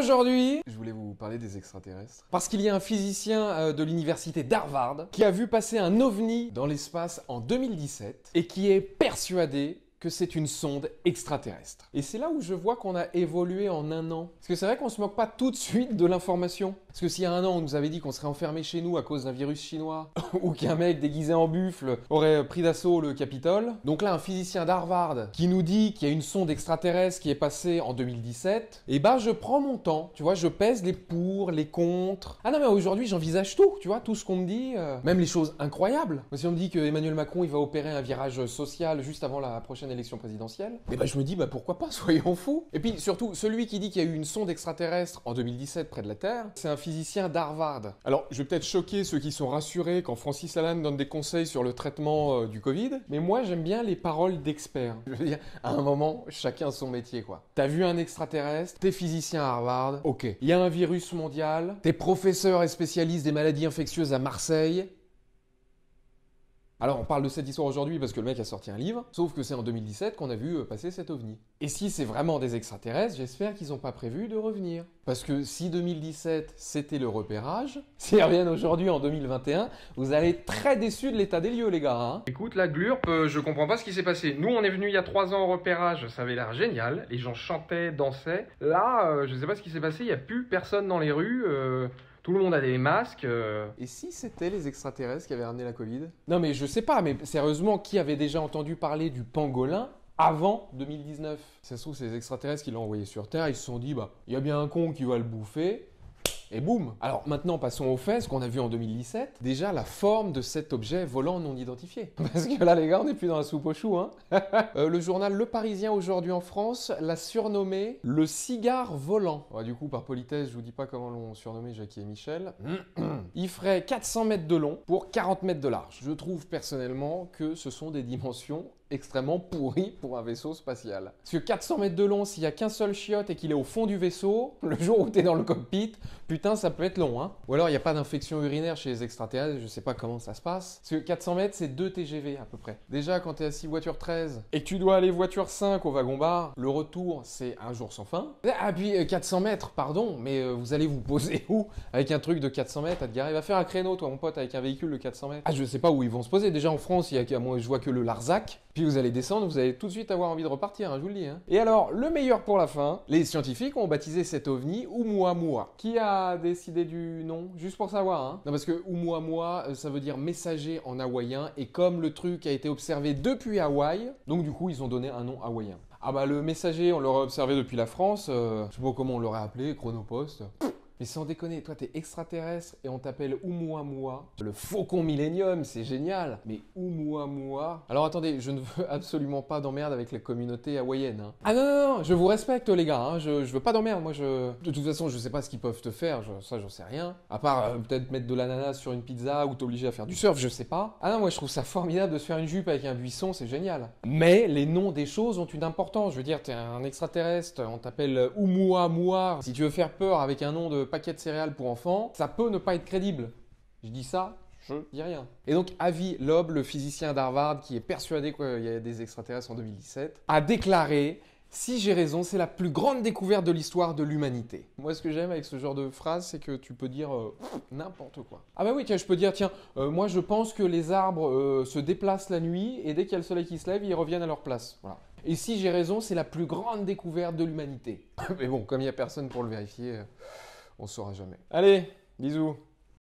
aujourd'hui, je voulais vous parler des extraterrestres. Parce qu'il y a un physicien euh, de l'université d'Harvard qui a vu passer un ovni dans l'espace en 2017 et qui est persuadé que c'est une sonde extraterrestre. Et c'est là où je vois qu'on a évolué en un an. Parce que c'est vrai qu'on se moque pas tout de suite de l'information. Parce que s'il y a un an, on nous avait dit qu'on serait enfermé chez nous à cause d'un virus chinois, ou qu'un mec déguisé en buffle aurait pris d'assaut le Capitole. Donc là, un physicien d'Harvard qui nous dit qu'il y a une sonde extraterrestre qui est passée en 2017, et eh ben, je prends mon temps, tu vois, je pèse les pour, les contre. Ah non, mais aujourd'hui, j'envisage tout, tu vois, tout ce qu'on me dit, euh, même les choses incroyables. Si on me dit que Emmanuel Macron, il va opérer un virage social juste avant la prochaine élection présidentielle, et eh bah, ben, je me dis bah, pourquoi pas, soyons fous. Et puis surtout, celui qui dit qu'il y a eu une sonde extraterrestre en 2017 près de la Terre, c'est un physicien d'Harvard. Alors je vais peut-être choquer ceux qui sont rassurés quand Francis Allan donne des conseils sur le traitement euh, du Covid, mais moi j'aime bien les paroles d'experts. Je veux dire, à un moment, chacun son métier quoi. T'as vu un extraterrestre, t'es physicien à Harvard, ok. Il y a un virus mondial, t'es professeur et spécialiste des maladies infectieuses à Marseille, alors on parle de cette histoire aujourd'hui parce que le mec a sorti un livre, sauf que c'est en 2017 qu'on a vu euh, passer cet ovni. Et si c'est vraiment des extraterrestres, j'espère qu'ils n'ont pas prévu de revenir. Parce que si 2017 c'était le repérage, s'ils reviennent aujourd'hui en 2021, vous allez être très déçus de l'état des lieux les gars. Hein. Écoute la glurpe, euh, je comprends pas ce qui s'est passé. Nous on est venu il y a 3 ans au repérage, ça avait l'air génial, les gens chantaient, dansaient. Là, euh, je ne sais pas ce qui s'est passé, il n'y a plus personne dans les rues. Tout le monde a des masques. Euh. Et si c'était les extraterrestres qui avaient ramené la Covid Non mais je sais pas, mais sérieusement, qui avait déjà entendu parler du pangolin avant 2019 C'est ça se trouve, c'est les extraterrestres qui l'ont envoyé sur Terre, ils se sont dit, bah, il y a bien un con qui va le bouffer, et boum Alors maintenant, passons au faits, ce qu'on a vu en 2017. Déjà, la forme de cet objet volant non identifié. Parce que là, les gars, on n'est plus dans la soupe aux choux, hein euh, Le journal Le Parisien, aujourd'hui en France, l'a surnommé le cigare volant. du coup, par politesse, je vous dis pas comment l'ont surnommé Jackie et Michel. Il ferait 400 mètres de long pour 40 mètres de large. Je trouve personnellement que ce sont des dimensions extrêmement pourri pour un vaisseau spatial. Parce que 400 mètres de long, s'il y a qu'un seul chiotte et qu'il est au fond du vaisseau, le jour où t'es dans le cockpit, putain, ça peut être long, hein. Ou alors, il n'y a pas d'infection urinaire chez les extraterrestres, je sais pas comment ça se passe. Parce que 400 mètres, c'est 2 TGV à peu près. Déjà, quand t'es assis voiture 13 et que tu dois aller voiture 5 au wagon bar, le retour, c'est un jour sans fin. Ah, puis 400 euh, mètres, pardon, mais euh, vous allez vous poser où avec un truc de 400 mètres à te garer Va faire un créneau, toi, mon pote, avec un véhicule de 400 mètres. Ah, je sais pas où ils vont se poser. Déjà, en France, il y a, moi, je vois que le Larzac. Puis vous allez descendre, vous allez tout de suite avoir envie de repartir, hein, je vous le dis. Hein. Et alors, le meilleur pour la fin, les scientifiques ont baptisé cet ovni Oumuamua. Qui a décidé du nom Juste pour savoir. Hein. Non, parce que Oumuamua, euh, ça veut dire messager en hawaïen, et comme le truc a été observé depuis Hawaï, donc du coup, ils ont donné un nom hawaïen. Ah bah le messager, on l'aurait observé depuis la France, euh, je sais pas comment on l'aurait appelé, Chronopost. Mais sans déconner, toi t'es extraterrestre et on t'appelle Oumuamua, le faucon millénium, c'est génial. Mais Oumuamua. Alors attendez, je ne veux absolument pas d'emmerde avec la communauté hawaïenne. Hein. Ah non, non, non, je vous respecte les gars, hein. je, je, veux pas d'emmerde, moi je. De toute façon, je sais pas ce qu'ils peuvent te faire, ça j'en sais rien. À part euh, peut-être mettre de l'ananas sur une pizza ou t'obliger à faire du surf, je sais pas. Ah non, moi je trouve ça formidable de se faire une jupe avec un buisson, c'est génial. Mais les noms des choses ont une importance. Je veux dire, t'es un extraterrestre, on t'appelle Oumuamua. Si tu veux faire peur avec un nom de paquet de céréales pour enfants, ça peut ne pas être crédible. Je dis ça, je dis rien. Et donc, Avi Loeb, le physicien d'Harvard, qui est persuadé qu'il y a des extraterrestres en 2017, a déclaré si j'ai raison, c'est la plus grande découverte de l'histoire de l'humanité. Moi, ce que j'aime avec ce genre de phrase, c'est que tu peux dire euh, n'importe quoi. Ah bah oui, tiens, je peux dire, tiens, euh, moi je pense que les arbres euh, se déplacent la nuit et dès qu'il y a le soleil qui se lève, ils reviennent à leur place. Voilà. Et si j'ai raison, c'est la plus grande découverte de l'humanité. Mais bon, comme il n'y a personne pour le vérifier on ne saura jamais. Allez, bisous